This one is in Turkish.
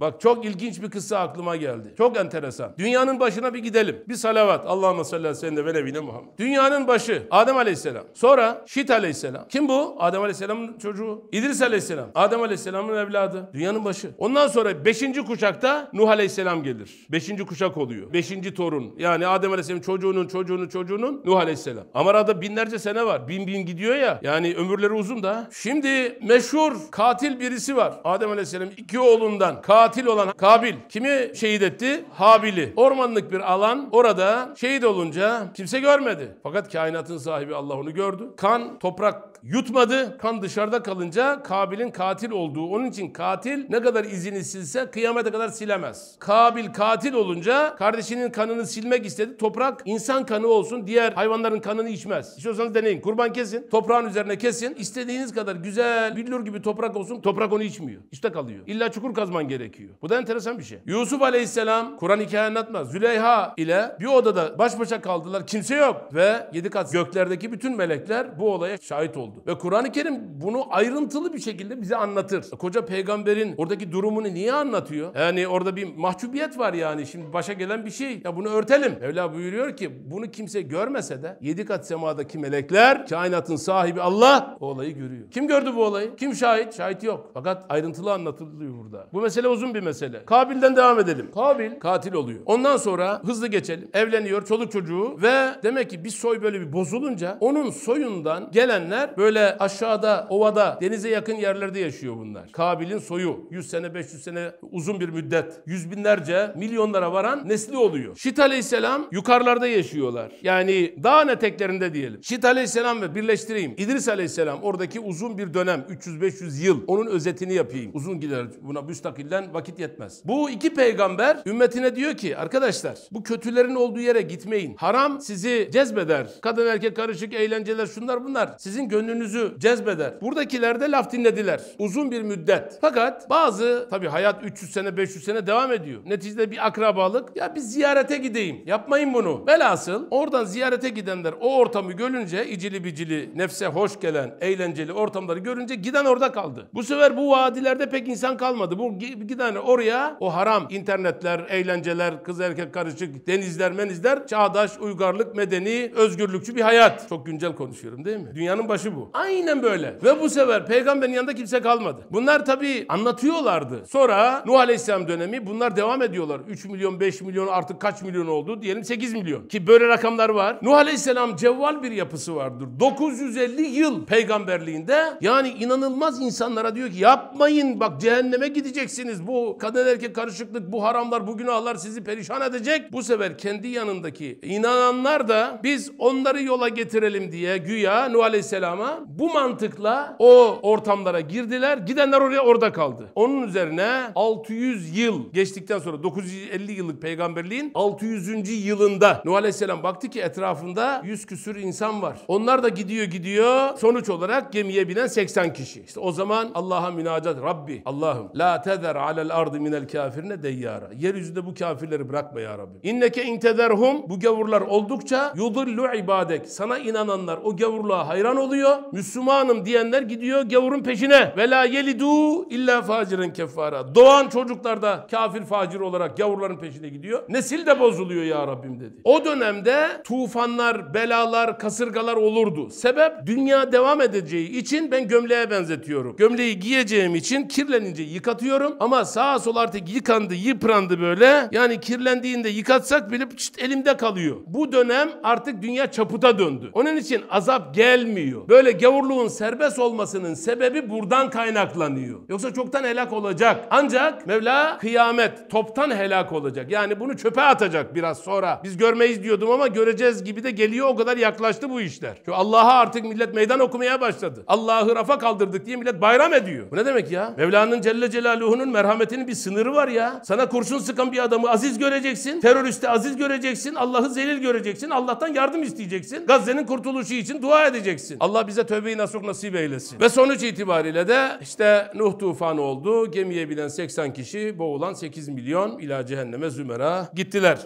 Bak çok ilginç bir kıssa aklıma geldi. Çok enteresan. Dünyanın başına bir gidelim. Bir salavat. Allahümme salli aleyhi sen de ve nebine Muhammed. Dünyanın başı Adem aleyhisselam. Sonra Şit aleyhisselam. Kim bu? Adem aleyhisselamın çocuğu. İdris aleyhisselam. Adem aleyhisselamın evladı. Dünyanın başı. Ondan sonra beşinci kuşakta Nuh aleyhisselam gelir. beşinci kuşak oluyor. beşinci torun. Yani Adem aleyhisselamın çocuğunun çocuğunun çocuğunun Nuh aleyhisselam. Ama arada binlerce sene var. Bin bin gidiyor ya. Yani ömürleri uzun da. Şimdi meşhur katil birisi var. Adem aleyhisselam iki oğlundan katil katil olan Kabil kimi şehit etti? Habil'i. Ormanlık bir alan orada şehit olunca kimse görmedi. Fakat kainatın sahibi Allah onu gördü. Kan toprak yutmadı. Kan dışarıda kalınca Kabil'in katil olduğu. Onun için katil ne kadar izini silse kıyamete kadar silemez. Kabil katil olunca kardeşinin kanını silmek istedi. Toprak insan kanı olsun diğer hayvanların kanını içmez. İstiyorsanız deneyin. Kurban kesin. Toprağın üzerine kesin. İstediğiniz kadar güzel billur gibi toprak olsun. Toprak onu içmiyor. İşte kalıyor. İlla çukur kazman gerekiyor çıkıyor. Bu da enteresan bir şey. Yusuf Aleyhisselam Kur'an hikaye anlatmaz. Züleyha ile bir odada baş başa kaldılar. Kimse yok. Ve yedi kat göklerdeki bütün melekler bu olaya şahit oldu. Ve Kur'an-ı Kerim bunu ayrıntılı bir şekilde bize anlatır. Koca peygamberin oradaki durumunu niye anlatıyor? Yani orada bir mahcubiyet var yani. Şimdi başa gelen bir şey. Ya bunu örtelim. Mevla buyuruyor ki bunu kimse görmese de yedi kat semadaki melekler, kainatın sahibi Allah o olayı görüyor. Kim gördü bu olayı? Kim şahit? Şahit yok. Fakat ayrıntılı anlatılıyor burada. Bu mesele uzun uzun bir mesele. Kabil'den devam edelim. Kabil katil oluyor. Ondan sonra hızlı geçelim. Evleniyor çoluk çocuğu ve demek ki bir soy böyle bir bozulunca onun soyundan gelenler böyle aşağıda ovada denize yakın yerlerde yaşıyor bunlar. Kabil'in soyu 100 sene 500 sene uzun bir müddet yüz binlerce milyonlara varan nesli oluyor. Şit aleyhisselam yukarılarda yaşıyorlar. Yani dağ eteklerinde diyelim. Şit aleyhisselam ve birleştireyim. İdris aleyhisselam oradaki uzun bir dönem 300-500 yıl onun özetini yapayım. Uzun gider buna müstakillen vakit yetmez. Bu iki peygamber ümmetine diyor ki arkadaşlar bu kötülerin olduğu yere gitmeyin. Haram sizi cezbeder. Kadın erkek karışık eğlenceler şunlar bunlar sizin gönlünüzü cezbeder. Buradakiler de laf dinlediler. Uzun bir müddet. Fakat bazı tabi hayat 300 sene 500 sene devam ediyor. Neticede bir akrabalık ya bir ziyarete gideyim. Yapmayın bunu. Velhasıl oradan ziyarete gidenler o ortamı görünce icili bicili nefse hoş gelen eğlenceli ortamları görünce giden orada kaldı. Bu sefer bu vadilerde pek insan kalmadı. Bu giden tane oraya o haram internetler, eğlenceler, kız erkek karışık, denizler, menizler, çağdaş, uygarlık, medeni, özgürlükçü bir hayat. Çok güncel konuşuyorum değil mi? Dünyanın başı bu. Aynen böyle. Ve bu sefer peygamberin yanında kimse kalmadı. Bunlar tabii anlatıyorlardı. Sonra Nuh Aleyhisselam dönemi bunlar devam ediyorlar. 3 milyon, 5 milyon artık kaç milyon oldu? Diyelim 8 milyon. Ki böyle rakamlar var. Nuh Aleyhisselam cevval bir yapısı vardır. 950 yıl peygamberliğinde yani inanılmaz insanlara diyor ki yapmayın bak cehenneme gideceksiniz bu kadın erkek karışıklık, bu haramlar, bu günahlar sizi perişan edecek. Bu sefer kendi yanındaki inananlar da biz onları yola getirelim diye güya Nuh Aleyhisselam'a bu mantıkla o ortamlara girdiler. Gidenler oraya orada kaldı. Onun üzerine 600 yıl geçtikten sonra 950 yıllık peygamberliğin 600. yılında Nuh Aleyhisselam baktı ki etrafında 100 küsür insan var. Onlar da gidiyor gidiyor. Sonuç olarak gemiye binen 80 kişi. İşte o zaman Allah'a münacat Rabbi Allah'ım la tezer ala alel ardı minel kafirine deyyara. Yeryüzünde bu kafirleri bırakma ya Rabbi. İnneke intederhum bu gavurlar oldukça yudillu ibadek. Sana inananlar o gavurluğa hayran oluyor. Müslümanım diyenler gidiyor gavurun peşine. Ve la yelidu illa faciren kefara. Doğan çocuklar da kafir facir olarak gavurların peşine gidiyor. Nesil de bozuluyor ya Rabbim dedi. O dönemde tufanlar, belalar, kasırgalar olurdu. Sebep dünya devam edeceği için ben gömleğe benzetiyorum. Gömleği giyeceğim için kirlenince yıkatıyorum ama sağa sola artık yıkandı, yıprandı böyle. Yani kirlendiğinde yıkatsak bile çıt elimde kalıyor. Bu dönem artık dünya çaputa döndü. Onun için azap gelmiyor. Böyle gavurluğun serbest olmasının sebebi buradan kaynaklanıyor. Yoksa çoktan helak olacak. Ancak Mevla kıyamet toptan helak olacak. Yani bunu çöpe atacak biraz sonra. Biz görmeyiz diyordum ama göreceğiz gibi de geliyor. O kadar yaklaştı bu işler. Şu Allah'a artık millet meydan okumaya başladı. Allah'ı rafa kaldırdık diye millet bayram ediyor. Bu ne demek ya? Mevla'nın Celle Celaluhu'nun merhamet merhametinin bir sınırı var ya. Sana kurşun sıkan bir adamı aziz göreceksin. Teröriste aziz göreceksin. Allah'ı zelil göreceksin. Allah'tan yardım isteyeceksin. Gazze'nin kurtuluşu için dua edeceksin. Allah bize tövbeyi nasuk nasip eylesin. Ve sonuç itibariyle de işte Nuh tufanı oldu. Gemiye binen 80 kişi, boğulan 8 milyon ila cehenneme zümera gittiler.